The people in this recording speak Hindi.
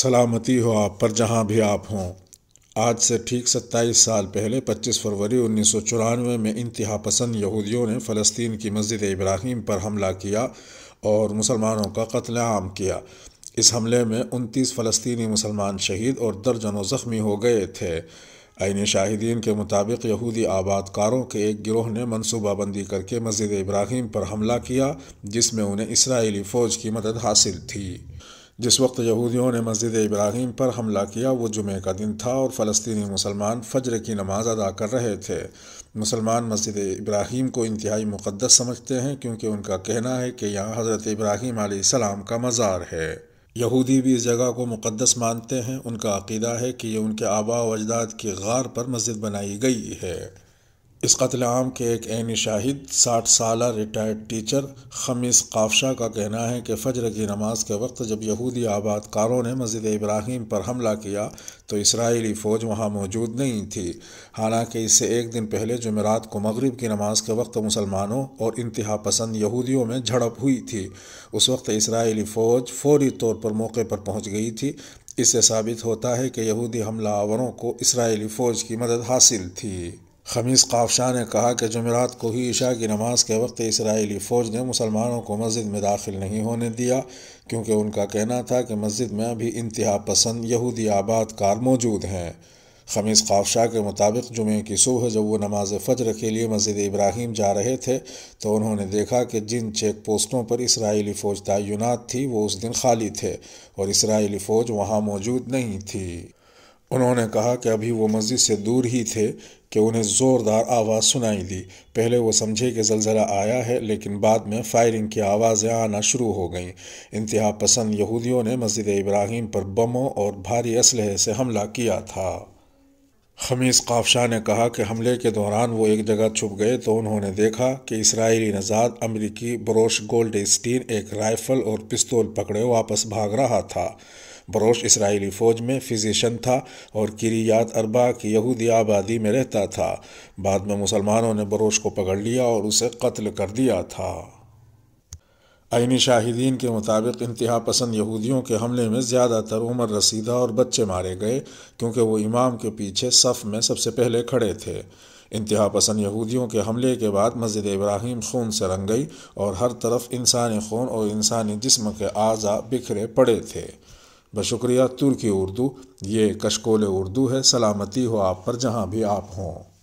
सलामती हो आप पर जहाँ भी आप हों आज से ठीक 27 साल पहले 25 फरवरी उन्नीस में इंतहा पसंद यहूदियों ने फ़लस्तीन की मस्जिद इब्राहिम पर हमला किया और मुसलमानों का कत्लेआम किया इस हमले में उनतीस फ़लस्तनी मुसलमान शहीद और दर्जनों ज़ख्मी हो गए थे आइन शाहिदीन के मुताबिक यहूदी आबादकारों के एक गिरोह ने मनसूबाबंदी करके मस्जिद इब्राहिम पर हमला किया जिसमें उन्हें इसराइली फ़ौज की मदद हासिल थी जिस वक्त यहूदियों ने मस्जिद इब्राहिम पर हमला किया वो जुमे का दिन था और फ़लस्तनी मुसलमान फ़जर की नमाज अदा कर रहे थे मुसलमान मस्जिद इब्राहिम को इंतहाई मुक़दस समझते हैं क्योंकि उनका कहना है कि यहाँ हज़रत इब्राहिम आसमाम का मज़ार है यहूदी भी इस जगह को मुक़दस मानते हैं उनका अकीदा है कि ये उनके आबा अजदाद की गार पर मस्जिद बनाई गई है इस कत्ल आम के एक एन शाहिद साठ साल रिटायर्ड टीचर खमीस काफशा का कहना है कि फजर की नमाज के वक्त जब यहूदी आबादकारों ने मस्जिद इब्राहिम पर हमला किया तो इसराइली फ़ौज वहाँ मौजूद नहीं थी हालांकि इससे एक दिन पहले जमेरात को मगरिब की नमाज के वक्त मुसलमानों और इंतहा पसंद यहूदियों में झड़प हुई थी उस वक्त इसराइली फ़ौज फौरी तौर पर मौके पर पहुँच गई थी इससे साबित होता है कि यहूदी हमलावरों को इसराइली फ़ौज की मदद हासिल थी खमीस काफशाह ने कहा कि जमेरात को ही ईशा की नमाज के वक्त इसराइली फ़ौज ने मुसलमानों को मस्जिद में दाखिल नहीं होने दिया क्योंकि उनका कहना था कि मस्जिद में अभी इंतहा पसंद यहूदी आबाद कार मौजूद हैं खमीस खाफशाह के मुताबिक जुमे की सुबह जब वो नमाज फ़जर के लिए मस्जिद इब्राहिम जा रहे थे तो उन्होंने देखा कि जिन चेक पोस्टों पर इसराइली फ़ौज तयनत थी वो उस दिन खाली थे और इसराइली फ़ौज वहाँ मौजूद नहीं थी उन्होंने कहा कि अभी वो मस्जिद से दूर ही थे कि उन्हें ज़ोरदार आवाज़ सुनाई दी पहले वो समझे कि जलज़ला आया है लेकिन बाद में फायरिंग की आवाज़ें आना शुरू हो गईं इंतहा पसंद यहूदियों ने मस्जिद इब्राहिम पर बमों और भारी असलहे से हमला किया था खमीस काफशाह ने कहा कि हमले के दौरान वो एक जगह छुप गए तो उन्होंने देखा कि इसराइली नजाद अमरीकी ब्रोश गोल्ड स्टीन एक राइफ़ल और पिस्तौल पकड़े वापस भाग रहा था बरोश इसराइली फ़ौज में फिजिशन था और किरियात अरबा की यहूदी आबादी में रहता था बाद में मुसलमानों ने बरोश को पकड़ लिया और उसे कत्ल कर दिया था आइनी शाहिदीन के मुताबिक इंतहा पसंद यहूदियों के हमले में ज़्यादातर उम्र रसीदा और बच्चे मारे गए क्योंकि वो इमाम के पीछे सफ़ में सबसे पहले खड़े थे इंतहा पसंद यहूदियों के हमले के बाद मस्जिद इब्राहिम खून से रंग गई और हर तरफ इंसानी खून और इंसानी जिस्म के आज़ा बिखरे पड़े थे बशुक्रिया तुर्की उर्दू ये कशकोल उर्दू है सलामती हो आप पर जहाँ भी आप हों